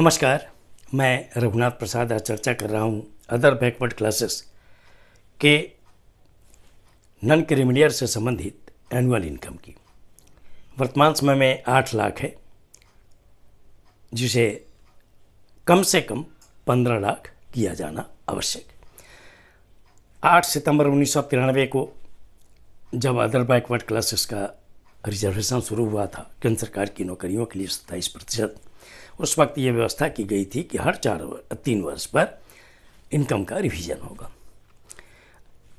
नमस्कार मैं रघुनाथ प्रसाद आज चर्चा कर रहा हूँ अदर बैकवर्ड क्लासेस के नन क्रिमिनियर से संबंधित एनुअल इनकम की वर्तमान समय में आठ लाख है जिसे कम से कम पंद्रह लाख किया जाना आवश्यक आठ सितंबर उन्नीस सौ को जब अदर बैकवर्ड क्लासेस का रिजर्वेशन शुरू हुआ था केंद्र सरकार की नौकरियों के लिए सत्ताईस प्रतिशत उस वक्त ये व्यवस्था की गई थी कि हर चार तीन वर्ष पर इनकम का रिवीजन होगा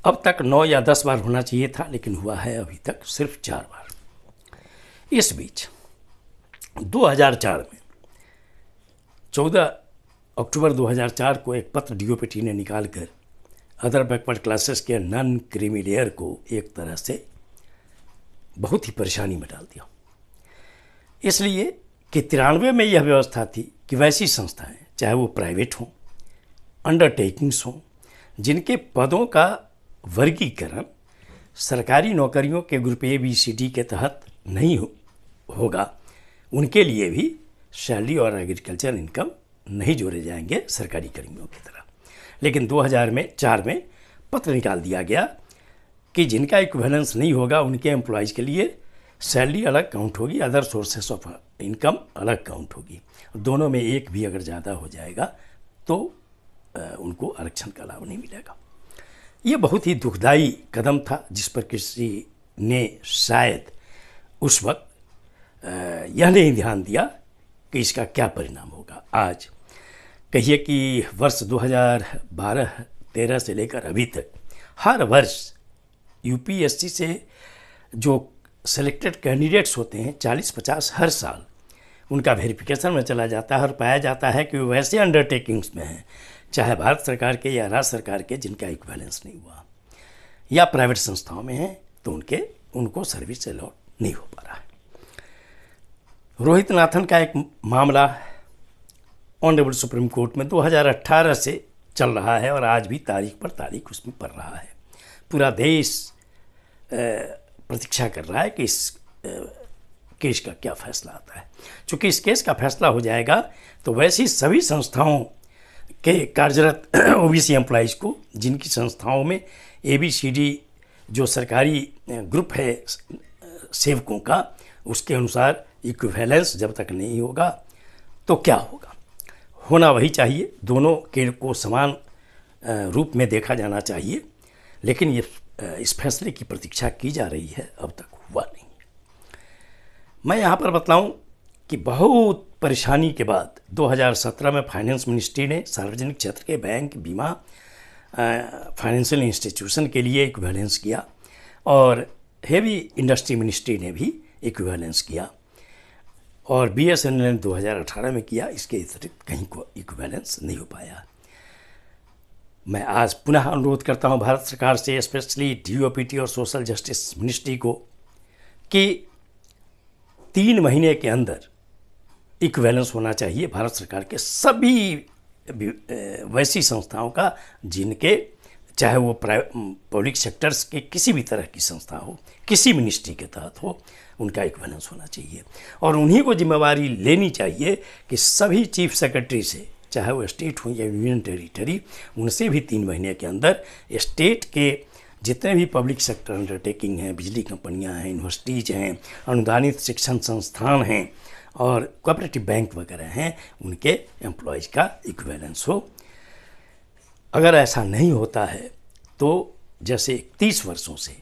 अब तक नौ या दस बार होना चाहिए था लेकिन हुआ है अभी तक सिर्फ चार बार इस बीच 2004 में 14 अक्टूबर 2004 को एक पत्र डीओपीटी ने निकाल कर अदर बैकवर्ड क्लासेस के नन क्रीमिलेयर को एक तरह से बहुत ही परेशानी में डाल दिया इसलिए कि तिरानवे में यह व्यवस्था थी कि वैसी संस्थाएं चाहे वो प्राइवेट हों अंडरटेकिंग्स हों जिनके पदों का वर्गीकरण सरकारी नौकरियों के group A B C D के तहत नहीं हो, होगा उनके लिए भी सैलरी और एग्रीकल्चर इनकम नहीं जोड़े जाएंगे सरकारी कर्मियों की तरह लेकिन 2000 में चार में पत्र निकाल दिया गया कि जिनका इक्विवेलेंस नहीं होगा उनके एम्प्लॉयज़ के लिए सैलरी अलग काउंट होगी अदर सोर्सेस ऑफ इनकम अलग काउंट होगी दोनों में एक भी अगर ज़्यादा हो जाएगा तो उनको आरक्षण का लाभ नहीं मिलेगा ये बहुत ही दुखदाई कदम था जिस पर किसी ने शायद उस वक्त यह नहीं ध्यान दिया कि इसका क्या परिणाम होगा आज कहिए कि वर्ष 2012-13 से लेकर अभी तक हर वर्ष यूपीएससी से जो सेलेक्टेड कैंडिडेट्स होते हैं चालीस पचास हर साल उनका वेरिफिकेशन में चला जाता है और पाया जाता है कि वो वैसे अंडरटेकिंग्स में हैं चाहे भारत सरकार के या राज्य सरकार के जिनका इक्वेलेंस नहीं हुआ या प्राइवेट संस्थाओं में हैं तो उनके उनको सर्विस अलॉट नहीं हो पा रहा है रोहित नाथन का एक मामला ऑनरेबल सुप्रीम कोर्ट में 2018 से चल रहा है और आज भी तारीख पर तारीख उसमें पड़ रहा है पूरा देश प्रतीक्षा कर रहा है कि इस केस का क्या फैसला आता है चूँकि इस केस का फैसला हो जाएगा तो वैसी सभी संस्थाओं के कार्यरत ओबीसी एम्प्लाइज को जिनकी संस्थाओं में ए बी सी डी जो सरकारी ग्रुप है सेवकों का उसके अनुसार इक्विवेलेंस जब तक नहीं होगा तो क्या होगा होना वही चाहिए दोनों के को समान रूप में देखा जाना चाहिए लेकिन ये इस फैसले की प्रतीक्षा की जा रही है अब तक हुआ नहीं मैं यहाँ पर बताऊँ कि बहुत परेशानी के बाद 2017 में फाइनेंस मिनिस्ट्री ने सार्वजनिक क्षेत्र के बैंक बीमा फाइनेंशियल इंस्टीट्यूशन के लिए वैलेंस किया और हेवी इंडस्ट्री मिनिस्ट्री ने भी वैलेंस किया और बी एस एन एल ने अठारह में किया इसके अतिरिक्त कहीं को इक्वेलेंस नहीं हो पाया मैं आज पुनः अनुरोध करता हूं भारत सरकार से स्पेशली डी और सोशल जस्टिस मिनिस्ट्री को कि तीन महीने के अंदर इक्वेलेंस होना चाहिए भारत सरकार के सभी वैसी संस्थाओं का जिनके चाहे वो पब्लिक सेक्टर्स के किसी भी तरह की संस्था हो किसी मिनिस्ट्री के तहत हो उनका एक बैलेंस होना चाहिए और उन्हीं को जिम्मेवारी लेनी चाहिए कि सभी चीफ सेक्रेटरी से चाहे वो स्टेट हों या यूनियन टेरिटरी उनसे भी तीन महीने के अंदर स्टेट के जितने भी पब्लिक सेक्टर अंडरटेकिंग हैं बिजली कंपनियां हैं यूनिवर्सिटीज़ हैं अनुदानित शिक्षण संस्थान हैं और कोऑपरेटिव बैंक वगैरह हैं उनके एम्प्लॉयज़ का इक्वेलेंस हो अगर ऐसा नहीं होता है तो जैसे इकतीस वर्षों से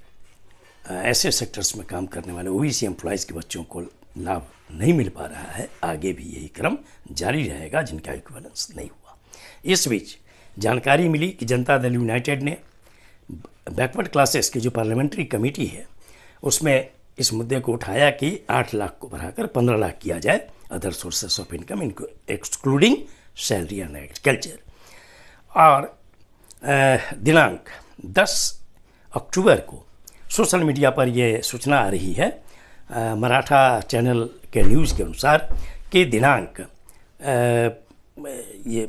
ऐसे सेक्टर्स में काम करने वाले ओ बी एम्प्लॉयज़ के बच्चों को लाभ नहीं मिल पा रहा है आगे भी यही क्रम जारी रहेगा जिनका इक्वलेंस नहीं हुआ इस बीच जानकारी मिली कि जनता दल यूनाइटेड ने बैकवर्ड क्लासेस की जो पार्लियामेंट्री कमेटी है उसमें इस मुद्दे को उठाया कि आठ लाख को बढ़ाकर पंद्रह लाख किया जाए अदर सोर्सेस ऑफ इनकम इनको एक्सक्लूडिंग सैलरी एंड एग्रीकल्चर और दिनांक 10 अक्टूबर को सोशल मीडिया पर यह सूचना आ रही है मराठा चैनल के न्यूज़ के अनुसार के दिनांक ये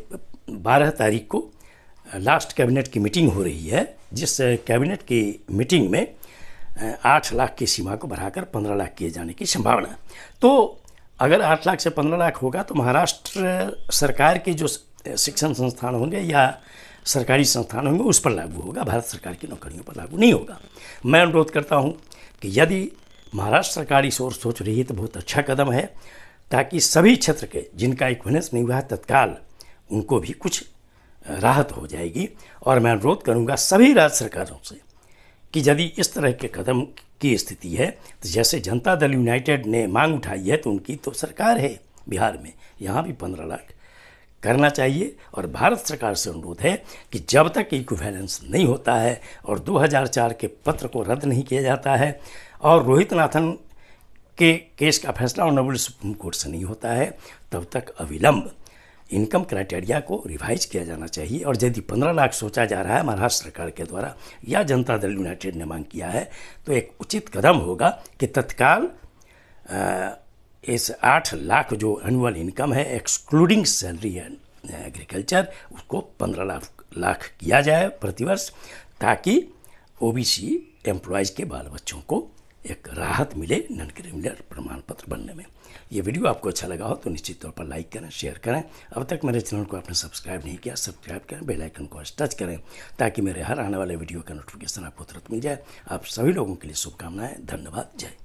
बारह तारीख को लास्ट कैबिनेट की मीटिंग हो रही है जिस कैबिनेट की मीटिंग में आठ लाख की सीमा को बढ़ाकर पंद्रह लाख किए जाने की संभावना तो अगर आठ लाख से पंद्रह लाख होगा तो महाराष्ट्र सरकार के जो शिक्षण संस्थान होंगे या सरकारी संस्थान होंगे उस पर लागू होगा भारत सरकार की नौकरियों पर लागू नहीं होगा मैं अनुरोध करता हूँ कि यदि महाराष्ट्र सरकार इस ओर सोच रही है तो बहुत अच्छा कदम है ताकि सभी क्षेत्र के जिनका इक्विनेंस नहीं हुआ तत्काल उनको भी कुछ राहत हो जाएगी और मैं अनुरोध करूंगा सभी राज्य सरकारों से कि यदि इस तरह के कदम की स्थिति है तो जैसे जनता दल यूनाइटेड ने मांग उठाई है तो उनकी तो सरकार है बिहार में यहाँ भी पंद्रह लाख करना चाहिए और भारत सरकार से अनुरोध है कि जब तक वैलेंस नहीं होता है और 2004 के पत्र को रद्द नहीं किया जाता है और रोहित नाथन के केस का फैसला ऑनरेबल सुप्रीम कोर्ट से नहीं होता है तब तक अविलंब इनकम क्राइटेरिया को रिवाइज किया जाना चाहिए और यदि पंद्रह लाख सोचा जा रहा है महाराष्ट्र सरकार के द्वारा या जनता दल यूनाइटेड ने मांग किया है तो एक उचित कदम होगा कि तत्काल इस आठ लाख जो एनुअल इनकम है एक्सक्लूडिंग सैलरी एंड एग्रीकल्चर उसको पंद्रह लाख लाख किया जाए प्रतिवर्ष ताकि ओबीसी एम्प्लॉयज़ के बाल बच्चों को एक राहत मिले नन क्रिमिनल प्रमाण पत्र बनने में ये वीडियो आपको अच्छा लगा हो तो निश्चित तौर पर लाइक करें शेयर करें अब तक मेरे चैनल को आपने सब्सक्राइब नहीं किया सब्सक्राइब करें बेल आइकन को टच करें ताकि मेरे हर आने वाले वीडियो का नोटिफिकेशन आपको तुरंत मिल जाए आप सभी लोगों के लिए शुभकामनाएं धन्यवाद जय